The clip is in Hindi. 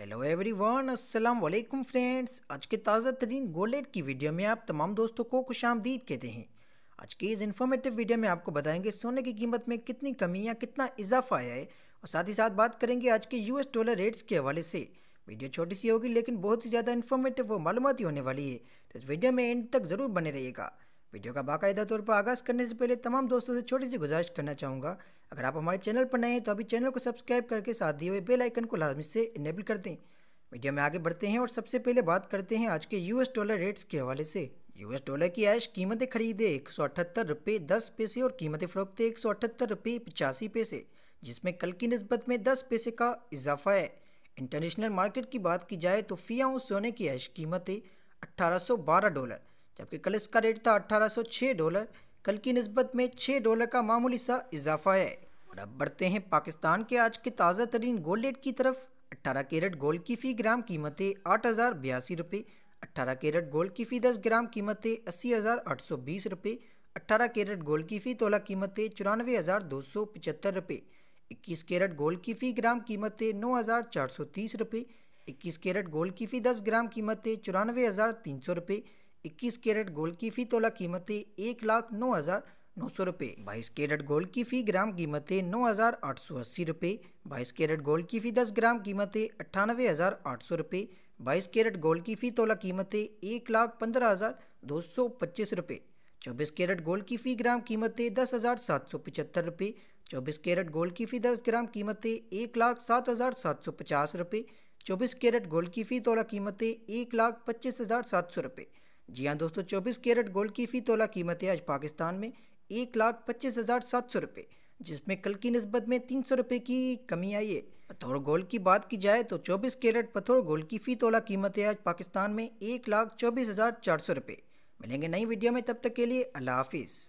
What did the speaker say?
हेलो एवरीवन अस्सलाम वालेकुम फ्रेंड्स आज के ताज़ा तरीन गोलेट की वीडियो में आप तमाम दोस्तों को खुश आमदीद कहते हैं आज की इस इन्फॉर्मेटिव वीडियो में आपको बताएंगे सोने की कीमत में कितनी कमी या कितना इजाफा आया है और साथ ही साथ बात करेंगे आज के यूएस डॉलर रेट्स के हवाले से वीडियो छोटी सी होगी लेकिन बहुत ही ज़्यादा इन्फॉर्मेटिव व मालूमती होने वाली है तो इस वीडियो में एंड तक ज़रूर बने रहिएगा वीडियो का बाकायदा तौर पर आगाज़ करने से पहले तमाम दोस्तों से छोटी सी गुजारिश करना चाहूँगा अगर आप हमारे चैनल पर नए हैं तो अभी चैनल को सब्सक्राइब करके साथ दिए हुए बेल आइकन को लाजमी से इनेबल कर दें वीडियो में आगे बढ़ते हैं और सबसे पहले बात करते हैं आज के यूएस डॉलर रेट्स के हवाले से यूएस डॉलर की आयश कीमतें खरीदे एक सौ अठहत्तर रुपये दस पैसे और कीमतें फ़रोखते एक सौ अठहत्तर रुपये पचासी पैसे जिसमें कल की नस्बत में दस पैसे का इजाफा है इंटरनेशनल मार्केट की बात की जाए तो फ़िया सोने की आयश कीमतें अट्ठारह सौ बारह डॉलर जबकि कल इसका रेट था 1806 डॉलर कल की नस्बत में 6 डॉलर का मामूली सा इजाफा है और अब बढ़ते हैं पाकिस्तान के आज के ताज़ा तरीन गोल्ड रेट की तरफ अट्ठारह कैरेट गोल्ड की फ़ी ग्राम कीमतें आठ हज़ार बयासी रुपये अट्ठारह कैरेट गोल्ड की फ़ी दस ग्राम कीमतें अस्सी हज़ार आठ सौ बीस रुपये अट्ठारह कैरेट गोल्ड की फ़ी तोला कीमतें चौरानवे हज़ार दो सौ पचहत्तर रुपये इक्कीस कैरेट गोल्ड की फ़ी ग्राम कीमतें नौ हज़ार चार सौ तीस रुपये इक्कीस कैरेट गोल्ड की फ़ी दस ग्राम कीमतें चौरानवे हज़ार तीन सौ रुपये इक्कीस कैरेट गोल्ड की फ़ी तोला कीमतें एक लाख नौ हज़ार नौ सौ रुपये बाईस कैरेट गोल्ड की फ़ी ग्राम कीमतें नौ हज़ार आठ सौ अस्सी रुपये बाईस कैरेट गोल्ड की फ़ी दस ग्राम कीमतें अट्ठानवे हज़ार आठ सौ रुपये बाईस कैरेट गोल्ड की फ़ी तोला कीमतें एक लाख पंद्रह हज़ार दो सौ पच्चीस रुपये चौबीस कैरेट गोल्ड की फ़ी ग्राम कीमतें दस हज़ार सात सौ पचहत्तर रुपये चौबीस कैरेट गोल्ड की फ़ी दस ग्राम कीमतें एक लाख सात हज़ार सात सौ पचास रुपये चौबीस कैरेट गोल्ड की फ़ी तोला है एक लाख पच्चीस हज़ार सात सौ रुपये जी हाँ दोस्तों 24 कैरेट गोल्ड की फ़ी तोला कीमत है आज पाकिस्तान में एक लाख पच्चीस हज़ार सात सौ रुपये जिसमें कल की नस्बत में तीन सौ रुपये की कमी आई है पथौर गोल्ड की बात की जाए तो 24 कैरेट पथौर गोल्ड की फ़ी तोला कीमत है आज पाकिस्तान में एक लाख चौबीस हज़ार चार सौ रुपये मिलेंगे नई वीडियो में तब तक के लिए अल्लाह हाफिज़